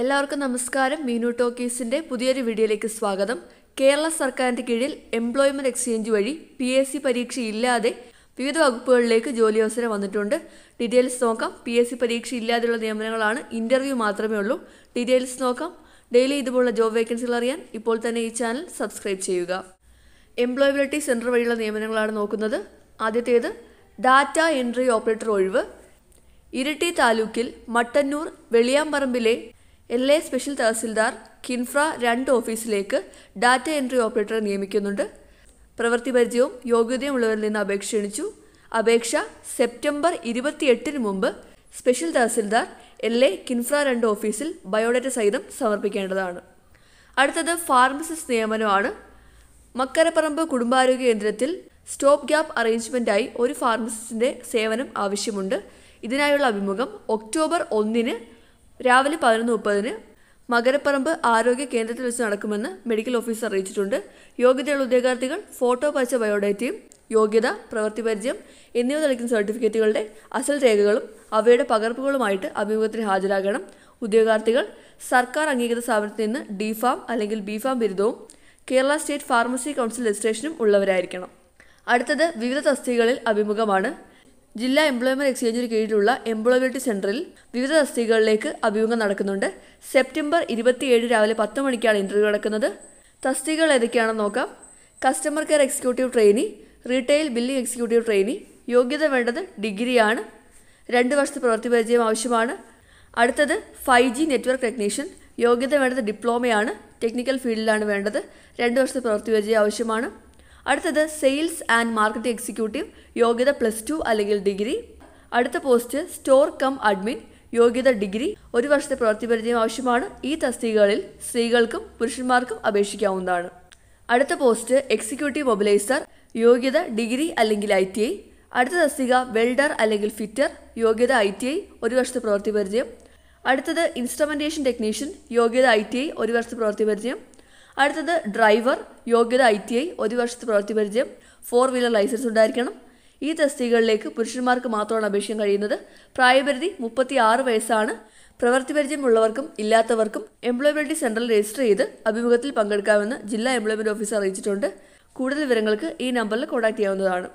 എല്ലാവർക്കും നമസ്കാരം മീനു ടോക്കീസിന്റെ പുതിയൊരു വീഡിയോയിലേക്ക് സ്വാഗതം കേരള സർക്കാരിന്റെ കീഴിൽ എംപ്ലോയ്മെന്റ് എക്സ്ചേഞ്ച് വഴി പി എസ് സി പരീക്ഷ ഇല്ലാതെ വിവിധ വകുപ്പുകളിലേക്ക് ജോലി അവസരം വന്നിട്ടുണ്ട് ഡീറ്റെയിൽസ് നോക്കാം പി എസ് സി പരീക്ഷ ഇല്ലാതെയുള്ള നിയമനങ്ങളാണ് ഇന്റർവ്യൂ മാത്രമേ ഉള്ളൂ ഡീറ്റെയിൽസ് നോക്കാം ഡെയിലി ഇതുപോലുള്ള ജോബ് വേക്കൻസികൾ അറിയാൻ ഇപ്പോൾ തന്നെ ഈ ചാനൽ സബ്സ്ക്രൈബ് ചെയ്യുക എംപ്ലോയബിലിറ്റി സെന്റർ വഴിയുള്ള നിയമനങ്ങളാണ് നോക്കുന്നത് ആദ്യത്തേത് ഡാറ്റ എൻട്രി ഓപ്പറേറ്റർ ഒഴിവ് ഇരിട്ടി താലൂക്കിൽ മട്ടന്നൂർ വെളിയാമ്പറമ്പിലെ L A special tahsildar KINFRA രണ്ട് ഓഫീസിലേക്ക് ഡാറ്റ എൻട്രി ഓപ്പറേറ്റർ നിയമിക്കുന്നുണ്ട് പ്രവൃത്തി പരിചയവും യോഗ്യതയും ഉള്ളവരിൽ നിന്ന് അപേക്ഷ ക്ഷണിച്ചു അപേക്ഷ സെപ്റ്റംബർ ഇരുപത്തിയെട്ടിന് മുമ്പ് special tahsildar L A KINFRA രണ്ട് ഓഫീസിൽ ബയോഡാറ്റ സഹിതം സമർപ്പിക്കേണ്ടതാണ് അടുത്തത് ഫാർമസിസ്റ്റ് നിയമനമാണ് മക്കരപ്പറമ്പ് കുടുംബാരോഗ്യ കേന്ദ്രത്തിൽ സ്റ്റോപ്പ് ഗ്യാപ്പ് അറേഞ്ച്മെൻറ്റായി ഒരു ഫാർമസിസ്റ്റിൻ്റെ സേവനം ആവശ്യമുണ്ട് ഇതിനായുള്ള അഭിമുഖം ഒക്ടോബർ ഒന്നിന് രാവിലെ പതിനൊന്ന് മുപ്പതിന് മകരപ്പറമ്പ് ആരോഗ്യ കേന്ദ്രത്തിൽ വെച്ച് നടക്കുമെന്ന് മെഡിക്കൽ ഓഫീസർ അറിയിച്ചിട്ടുണ്ട് യോഗ്യതയുള്ള ഉദ്യോഗാർത്ഥികൾ ഫോട്ടോ പരിച്ച ബയോഡേറ്റയും യോഗ്യത പ്രവൃത്തി പരിചയം എന്നിവ നൽകുന്ന സർട്ടിഫിക്കറ്റുകളുടെ അസൽ രേഖകളും അവയുടെ പകർപ്പുകളുമായിട്ട് അഭിമുഖത്തിന് ഹാജരാകണം ഉദ്യോഗാർത്ഥികൾ സർക്കാർ അംഗീകൃത സ്ഥാപനത്തിൽ നിന്ന് ഡി ഫാം അല്ലെങ്കിൽ ബി ഫാം ബിരുദവും കേരള സ്റ്റേറ്റ് ഫാർമസി കൗൺസിൽ രജിസ്ട്രേഷനും ഉള്ളവരായിരിക്കണം അടുത്തത് വിവിധ തസ്തികകളിൽ അഭിമുഖമാണ് ജില്ലാ എംപ്ലോയ്മെന്റ് എക്സ്ചേഞ്ചിന് കീഴിലുള്ള എംപ്ലോയബിലിറ്റി സെന്ററിൽ വിവിധ തസ്തികകളിലേക്ക് അഭിമുഖം നടക്കുന്നുണ്ട് സെപ്റ്റംബർ ഇരുപത്തിയേഴ് രാവിലെ പത്ത് മണിക്കാണ് ഇന്റർവ്യൂ നടക്കുന്നത് തസ്തികകൾ ഏതൊക്കെയാണെന്ന് നോക്കാം customer care executive trainee retail billing executive trainee യോഗ്യത വേണ്ടത് ഡിഗ്രിയാണ് രണ്ട് വർഷത്തെ പ്രവൃത്തി പരിചയം ആവശ്യമാണ് അടുത്തത് ഫൈവ് ജി നെറ്റ്വർക്ക് ടെക്നീഷ്യൻ യോഗ്യത വേണ്ടത് ഡിപ്ലോമയാണ് ടെക്നിക്കൽ ഫീൽഡിലാണ് വേണ്ടത് രണ്ട് വർഷത്തെ പ്രവൃത്തി പരിചയം ആവശ്യമാണ് അടുത്തത് സെയിൽസ് ആൻഡ് മാർക്കറ്റിംഗ് എക്സിക്യൂട്ടീവ് യോഗ്യത പ്ലസ് ടു അല്ലെങ്കിൽ ഡിഗ്രി അടുത്ത പോസ്റ്റ് സ്റ്റോർ കം അഡ്മിൻ യോഗ്യത ഡിഗ്രി ഒരു വർഷത്തെ പ്രവൃത്തി പരിചയം ആവശ്യമാണ് ഈ തസ്തികകളിൽ സ്ത്രീകൾക്കും പുരുഷന്മാർക്കും അപേക്ഷിക്കാവുന്നതാണ് അടുത്ത പോസ്റ്റ് എക്സിക്യൂട്ടീവ് മൊബിലൈസർ യോഗ്യത ഡിഗ്രി അല്ലെങ്കിൽ ഐ ടി ഐ അടുത്ത തസ്തിക വെൽഡർ അല്ലെങ്കിൽ ഫിറ്റർ യോഗ്യത ഐ ടി ഐ ഒരു വർഷത്തെ പ്രവൃത്തി പരിചയം അടുത്തത് ഇൻസ്ട്രുമെൻറ്റേഷൻ ടെക്നീഷ്യൻ യോഗ്യത ഐ ടി ഐ ഒരു വർഷത്തെ പ്രവൃത്തി പരിചയം അടുത്തത് ഡ്രൈവർ യോഗ്യത ഐ ടി ഐ ഒരു വർഷത്തെ പ്രവൃത്തി പരിചയം ഫോർ വീലർ ലൈസൻസ് ഉണ്ടായിരിക്കണം ഈ തസ്തികകളിലേക്ക് പുരുഷന്മാർക്ക് മാത്രമാണ് അപേക്ഷിക്കാൻ കഴിയുന്നത് പ്രായപരിധി മുപ്പത്തി ആറ് വയസ്സാണ് പ്രവൃത്തി പരിചയമുള്ളവർക്കും ഇല്ലാത്തവർക്കും എംപ്ലോയബിലിറ്റി സെന്ററിൽ രജിസ്റ്റർ ചെയ്ത് അഭിമുഖത്തിൽ പങ്കെടുക്കാമെന്ന് ജില്ലാ എംപ്ലോയ്മെന്റ് ഓഫീസർ അറിയിച്ചിട്ടുണ്ട് കൂടുതൽ വിവരങ്ങൾക്ക് ഈ നമ്പറിൽ കോൺടാക്ട് ചെയ്യാവുന്നതാണ്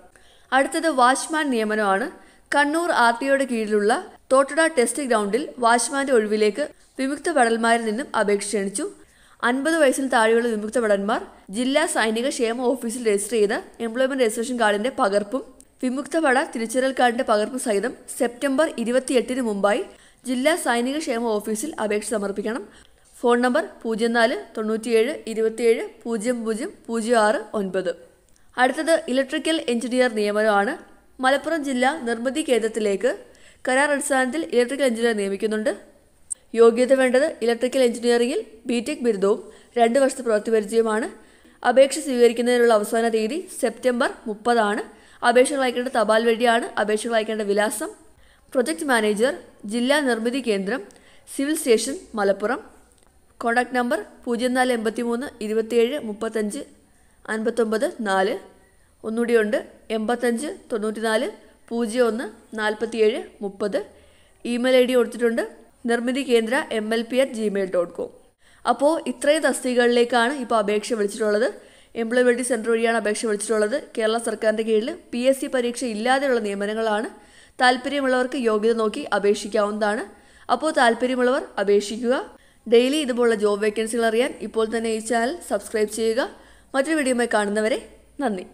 അടുത്തത് വാച്ച്മാൻ നിയമനമാണ് കണ്ണൂർ ആർ ടി ഒയുടെ കീഴിലുള്ള തോട്ടട ടെസ്റ്റ് ഗ്രൗണ്ടിൽ വാച്ച്മാന്റെ ഒഴിവിലേക്ക് വിമുക്ത പടൽമാരിൽ നിന്നും അപേക്ഷ ക്ഷണിച്ചു അൻപത് വയസ്സിൽ താഴെയുള്ള വിമുക്ത ഭടന്മാർ ജില്ലാ സൈനിക ക്ഷേമ ഓഫീസിൽ രജിസ്റ്റർ ചെയ്ത എംപ്ലോയ്മെന്റ് രജിസ്ട്രേഷൻ കാർഡിന്റെ പകർപ്പും വിമുക്ത ഭട തിരിച്ചറിയൽ കാർഡിന്റെ പകർപ്പും സഹിതം സെപ്റ്റംബർ ഇരുപത്തിയെട്ടിന് മുമ്പായി ജില്ലാ സൈനിക ക്ഷേമ ഓഫീസിൽ അപേക്ഷ സമർപ്പിക്കണം ഫോൺ നമ്പർ പൂജ്യം നാല് തൊണ്ണൂറ്റിയേഴ് ഇരുപത്തിയേഴ് പൂജ്യം പൂജ്യം പൂജ്യം ആറ് ഒൻപത് അടുത്തത് ഇലക്ട്രിക്കൽ എഞ്ചിനീയർ നിയമനമാണ് മലപ്പുറം ജില്ലാ നിർമ്മിതി കേന്ദ്രത്തിലേക്ക് കരാർ അടിസ്ഥാനത്തിൽ ഇലക്ട്രിക്കൽ എഞ്ചിനീയർ നിയമിക്കുന്നുണ്ട് യോഗ്യത വേണ്ടത് ഇലക്ട്രിക്കൽ എഞ്ചിനീയറിംഗിൽ ബി ടെക് ബിരുദവും രണ്ട് വർഷത്തെ പ്രവൃത്തി പരിചയമാണ് അപേക്ഷ സ്വീകരിക്കുന്നതിനുള്ള അവസാന തീയതി സെപ്റ്റംബർ മുപ്പതാണ് അപേക്ഷകൾ അയക്കേണ്ട തപാൽ വഴിയാണ് അപേക്ഷകൾ അയക്കേണ്ട വിലാസം പ്രൊജക്ട് മാനേജർ ജില്ലാ നിർമ്മിതി കേന്ദ്രം civil station Malappuram contact number പൂജ്യം നാല് എൺപത്തി മൂന്ന് ഇരുപത്തിയേഴ് മുപ്പത്തഞ്ച് അൻപത്തൊമ്പത് നാല് ഒന്നുകൂടിയുണ്ട് എൺപത്തഞ്ച് തൊണ്ണൂറ്റി നാല് പൂജ്യം ഒന്ന് നാൽപ്പത്തിയേഴ് മുപ്പത് ഇമെയിൽ ഐ ഡി കൊടുത്തിട്ടുണ്ട് നിർമ്മിതി കേന്ദ്ര M L P at Gmail dot com അപ്പോൾ ഇത്രയും തസ്തികകളിലേക്കാണ് ഇപ്പോൾ അപേക്ഷ വിളിച്ചിട്ടുള്ളത് എംപ്ലോയബിലിറ്റി സെൻറ്റർ വഴിയാണ് അപേക്ഷ വിളിച്ചിട്ടുള്ളത് കേരള സർക്കാരിൻ്റെ കീഴിൽ പി എസ് സി പരീക്ഷ ഇല്ലാതെയുള്ള നിയമനങ്ങളാണ് താല്പര്യമുള്ളവർക്ക് യോഗ്യത നോക്കി അപേക്ഷിക്കാവുന്നതാണ് അപ്പോൾ താല്പര്യമുള്ളവർ അപേക്ഷിക്കുക ഡെയിലി ഇതുപോലുള്ള ജോബ് വേക്കൻസികൾ അറിയാൻ ഇപ്പോൾ തന്നെ ഈ ചാനൽ സബ്സ്ക്രൈബ് ചെയ്യുക മറ്റൊരു വീഡിയോയുമായി കാണുന്നവരെ നന്ദി